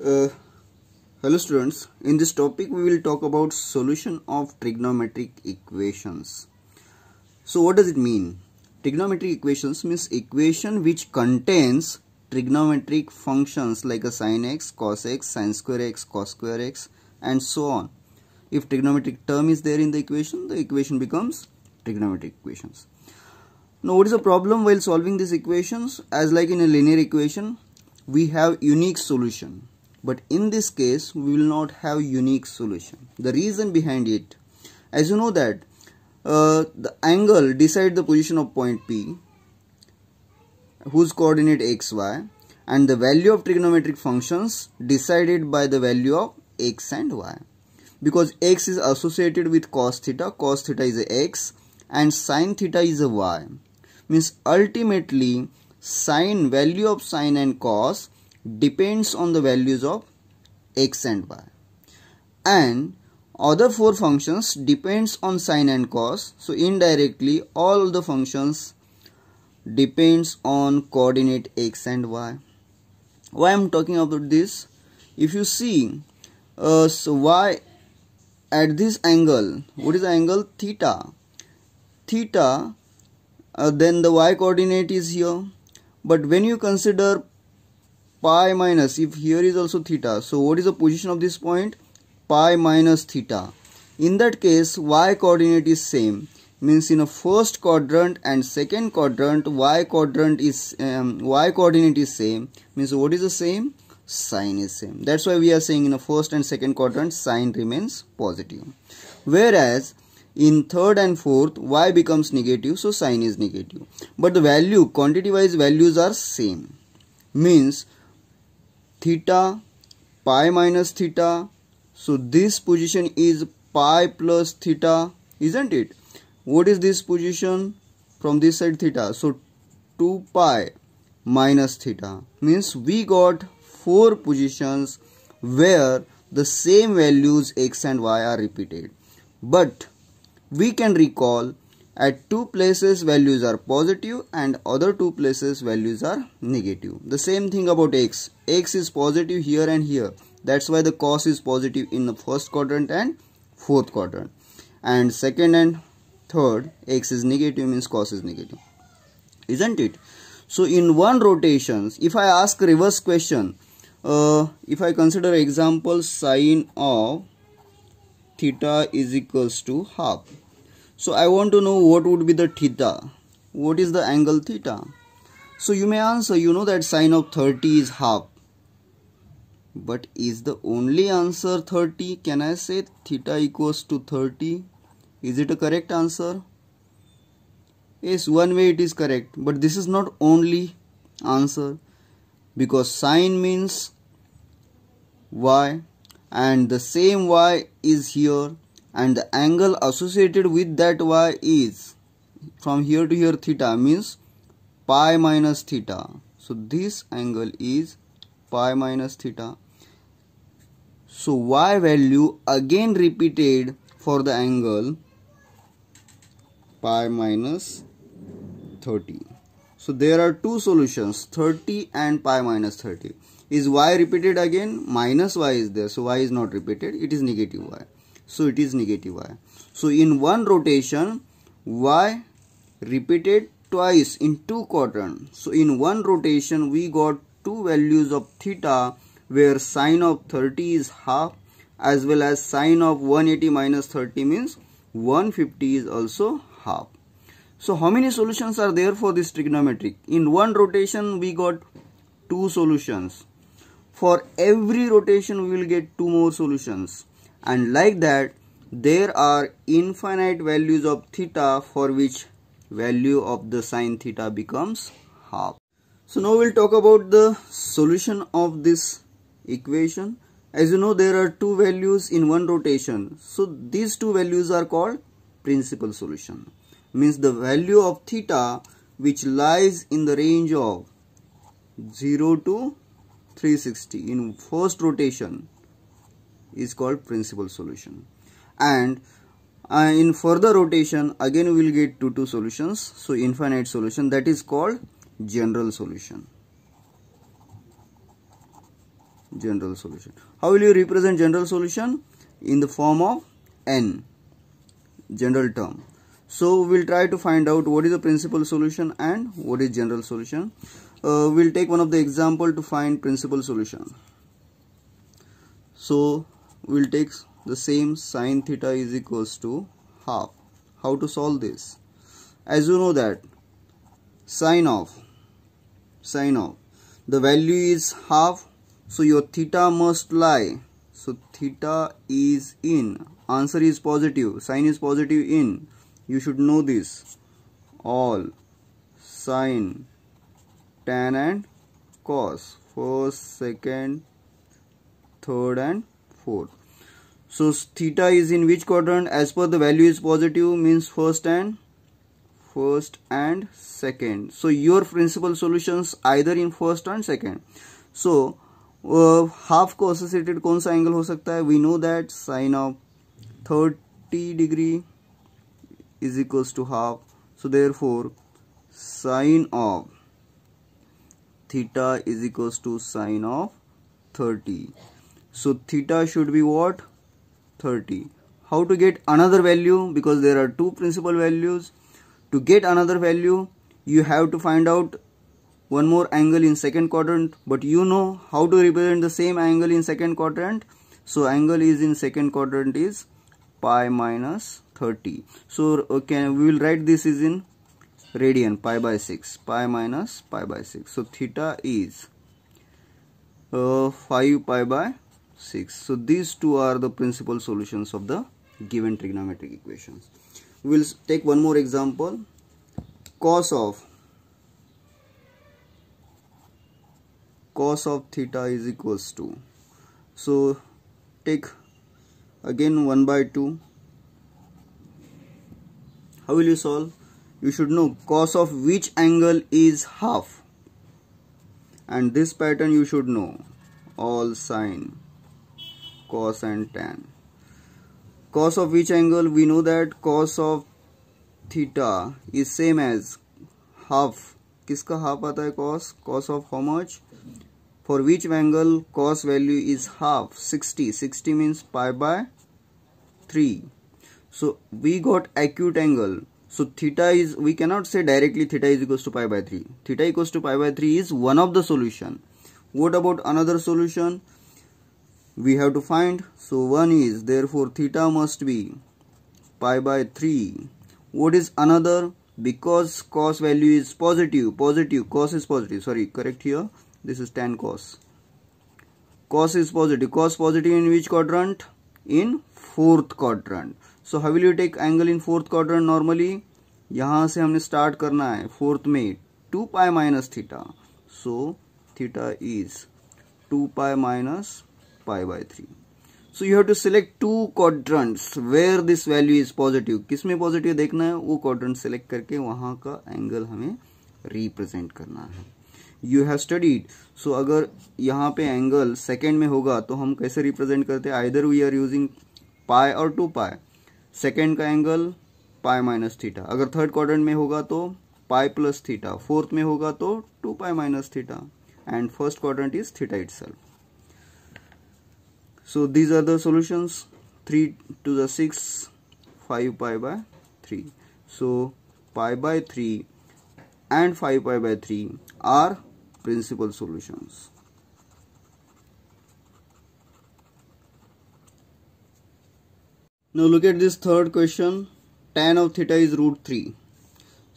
Uh, hello students in this topic we will talk about solution of trigonometric equations so what does it mean trigonometric equations means equation which contains trigonometric functions like a sine x cos x sine square x cos square x and so on if trigonometric term is there in the equation the equation becomes trigonometric equations now what is the problem while solving these equations as like in a linear equation we have unique solution but in this case we will not have unique solution the reason behind it as you know that uh, the angle decide the position of point p whose coordinate xy and the value of trigonometric functions decided by the value of x and y because x is associated with cos theta cos theta is a x and sine theta is a y means ultimately sine value of sine and cos depends on the values of x and y and other four functions depends on sine and cos so indirectly all the functions depends on coordinate x and y why i'm talking about this if you see uh, so y at this angle what is the angle theta theta uh, then the y coordinate is here but when you consider pi minus if here is also theta so what is the position of this point pi minus theta in that case y coordinate is same means in a first quadrant and second quadrant y quadrant is um, y coordinate is same means what is the same sign is same that's why we are saying in a first and second quadrant sign remains positive whereas in third and fourth y becomes negative so sign is negative but the value quantity wise values are same means theta pi minus theta so this position is pi plus theta isn't it what is this position from this side theta so 2 pi minus theta means we got four positions where the same values x and y are repeated but we can recall at two places values are positive and other two places values are negative the same thing about x x is positive here and here that's why the cos is positive in the first quadrant and fourth quadrant and second and third x is negative means cos is negative isn't it so in one rotations if i ask reverse question uh, if i consider example sine of theta is equals to half so I want to know what would be the theta. What is the angle theta? So you may answer, you know that sine of 30 is half. But is the only answer 30? Can I say theta equals to 30? Is it a correct answer? Yes, one way it is correct. But this is not only answer. Because sine means y and the same y is here and the angle associated with that y is from here to here theta means pi minus theta so this angle is pi minus theta so y value again repeated for the angle pi minus 30 so there are two solutions 30 and pi minus 30 is y repeated again minus y is there so y is not repeated it is negative y so it is negative y so in one rotation y repeated twice in two quadrant. so in one rotation we got two values of theta where sine of 30 is half as well as sine of 180 minus 30 means 150 is also half so how many solutions are there for this trigonometric? in one rotation we got two solutions for every rotation we will get two more solutions and like that there are infinite values of theta for which value of the sine theta becomes half. So now we'll talk about the solution of this equation. As you know there are two values in one rotation. So these two values are called principal solution. Means the value of theta which lies in the range of 0 to 360 in first rotation is called principal solution and uh, in further rotation again we will get two two solutions so infinite solution that is called general solution general solution how will you represent general solution in the form of n general term so we'll try to find out what is the principal solution and what is general solution uh, we'll take one of the example to find principal solution so we will take the same sine theta is equals to half how to solve this as you know that sine of sine of the value is half so your theta must lie so theta is in answer is positive sine is positive in you should know this all sine tan and cos first second third and so theta is in which quadrant as per the value is positive means first and first and second so your principal solutions either in first and second so uh, half ko associated kaun sa angle ho sakta we know that sine of 30 degree is equals to half so therefore sine of theta is equals to sine of 30 so theta should be what 30 how to get another value because there are two principal values to get another value you have to find out one more angle in second quadrant but you know how to represent the same angle in second quadrant so angle is in second quadrant is pi minus 30 so okay uh, we will write this is in radian pi by 6 pi minus pi by 6 so theta is uh, 5 pi by 6 so these two are the principal solutions of the given trigonometric equations we'll take one more example cos of cos of theta is equals to so take again 1 by 2 how will you solve you should know cos of which angle is half and this pattern you should know all sine cos and tan cos of which angle we know that cos of theta is same as half kiska half आता hai cos cos of how much for which angle cos value is half 60 60 means pi by 3 so we got acute angle so theta is we cannot say directly theta is equals to pi by 3 theta equals to pi by 3 is one of the solution what about another solution we have to find so 1 is therefore theta must be pi by 3 what is another because cos value is positive positive cos is positive sorry correct here this is tan cos cos is positive cos positive in which quadrant in fourth quadrant so how will you take angle in fourth quadrant normally यहाँ से हमने start करना है fourth two pi minus theta. So theta is two pi minus pi by 3 so you have to select two quadrants where this value is positive किस में positive देखना है वो क्वाड्रंट सिलेक्ट करके वहां का एंगल हमें रिप्रेजेंट करना है यू हैव स्टडीड सो अगर यहाँ पे एंगल सेकेंड में होगा तो हम कैसे रिप्रेजेंट करते हैं आइदर वी आर यूजिंग पाए और टू पाए सेकेंड का एंगल पाए माइनस थीटा अगर थर्ड क्वाड्रेंट में होगा तो पाए प्लस थीटा फोर्थ में होगा तो two pi minus theta and first quadrant is theta itself so these are the solutions 3 to the 6 5 pi by 3 so pi by 3 and 5 pi by 3 are principal solutions now look at this third question tan of theta is root 3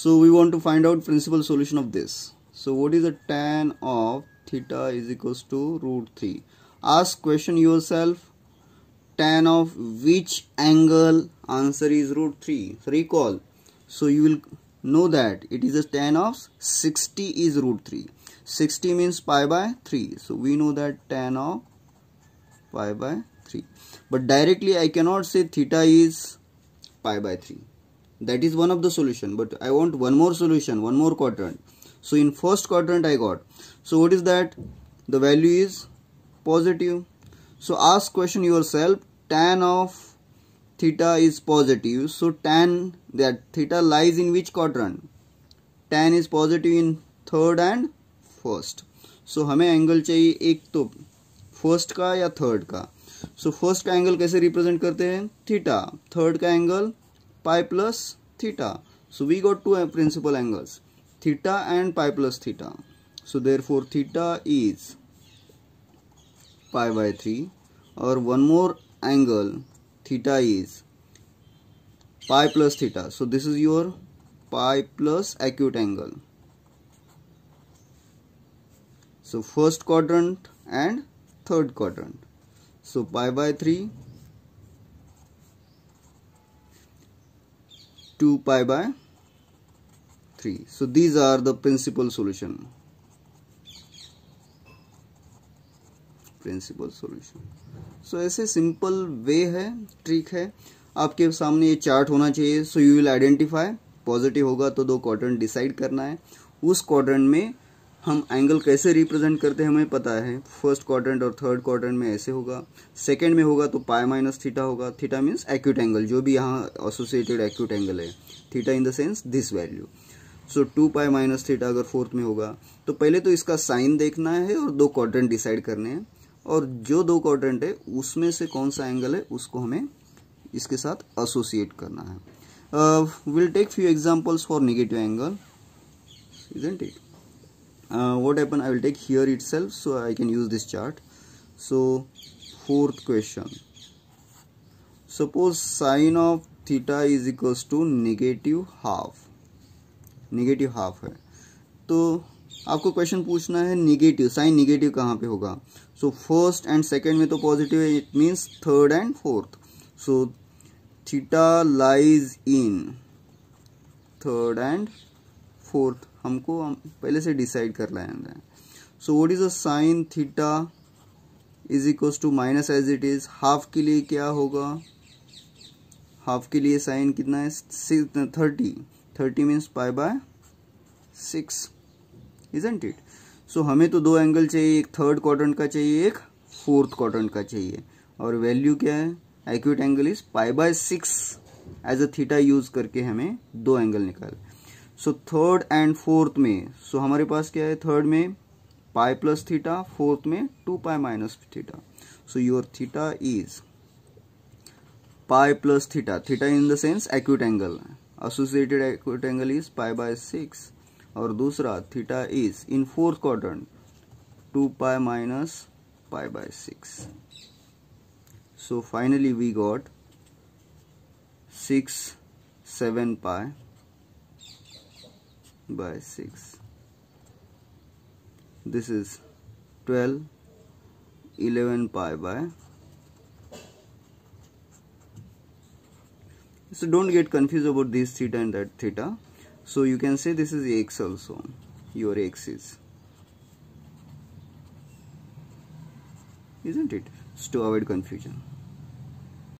so we want to find out principal solution of this so what is the tan of theta is equals to root 3 ask question yourself tan of which angle answer is root 3 recall so you will know that it is a tan of 60 is root 3 60 means pi by 3 so we know that tan of pi by 3 but directly I cannot say theta is pi by 3 that is one of the solution but I want one more solution one more quadrant so in first quadrant I got so what is that the value is positive. So ask question yourself tan of theta is positive. So tan that theta lies in which quadrant? Tan is positive in third and first. So hame angle chahiye ek to first ka ya third ka so, first ka angle kaise represent karte hain theta third ka angle pi plus theta so we got two principal angles theta and pi plus theta so therefore theta is pi by 3 or one more angle theta is pi plus theta so this is your pi plus acute angle so first quadrant and third quadrant so pi by 3 2 pi by 3 so these are the principal solution principal solution so ऐसे simple वे है trick है आपके सामने ये chart होना चाहिए so you will identify positive होगा तो दो क्वाड्रेंट डिसाइड करना है उस क्वाड्रेंट में हम एंगल कैसे रिप्रेजेंट करते हैं हमें पता है फर्स्ट क्वाड्रेंट और थर्ड क्वाड्रेंट में ऐसे होगा सेकंड में होगा तो पाई माइनस थीटा होगा थीटा मीन्स एक्यूट एंगल जो भी यहाँ एसोसिएटेड एक्यूट एंगल है theta in the sense this value so two pi minus theta अगर फोर्थ में होगा तो पहले तो इसका साइन देखना है और दो क्वाड्रेंट डिसाइड करने हैं और जो दो क्वाड्रेंट है उसमें से कौन सा एंगल है उसको हमें इसके साथ एसोसिएट करना है will take few examples for negative angle isn't it what happen I will take here it so I can use this chart so fourth question suppose sine of theta is equals to negative half negative half है तो आपको question पूछना है negative sign negative कहाँ पे होगा so first and second में तो पॉजिटिव है it means third and fourth so theta lies in third and fourth हमको हम पहले से डिसाइड कर लाए हैं so what is a sine theta is equals to minus as it is half के लिए क्या होगा हाफ के लिए साइन कितना है thirty thirty means pi by six isn't it so हमें तो दो एंगल चाहिए एक थर्ड क्वाड्रेंट का चाहिए एक फोर्थ क्वाड्रेंट का चाहिए और वैल्यू क्या है acute angle is pi by six as a theta use करके हमें दो एंगल निकाल सो थर्ड एंड फोर्थ में सो so हमारे पास क्या है थर्ड में पाई प्लस थीटा फोर्थ में two pi minus theta so your theta is pi plus theta theta in the sense acute angle associated acute angle is pi by six और दूसरा theta is in fourth quarter two pi minus pi by six so finally we got six seven pi by six this is twelve eleven pi by so don't get confused about this theta and that theta so you can say this is x also your x is isn't it? to avoid confusion.